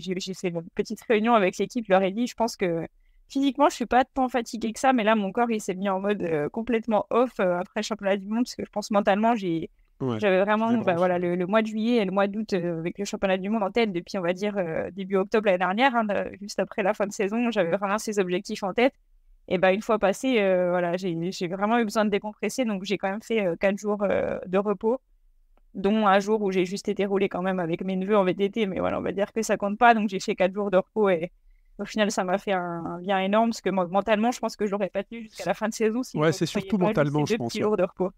j'ai fait une petite réunion avec l'équipe, je leur ai dit, je pense que physiquement, je suis pas tant fatiguée que ça, mais là, mon corps, il s'est mis en mode euh, complètement off euh, après le championnat du monde, parce que je pense mentalement, j'ai, j'avais vraiment bah, voilà, le, mois de juillet et le mois d'août euh, avec le championnat du monde en tête depuis, on va dire, début octobre l'année dernière, hein, juste après la fin de saison, j'avais vraiment ces objectifs en tête. Et ben une fois passé, voilà, j'ai, vraiment eu besoin de décompresser, donc j'ai quand même fait quatre jours de repos dont un jour où j'ai juste été roulé quand même avec mes neveux en VTT, mais voilà, on va dire que ça compte pas. Donc j'ai fait quatre jours de repos et au final, ça m'a fait un, bien énorme parce que mentalement, je pense que je n'aurais pas tenu jusqu'à la fin de saison. Si ouais, c'est surtout mentalement, je pense. jours de repos.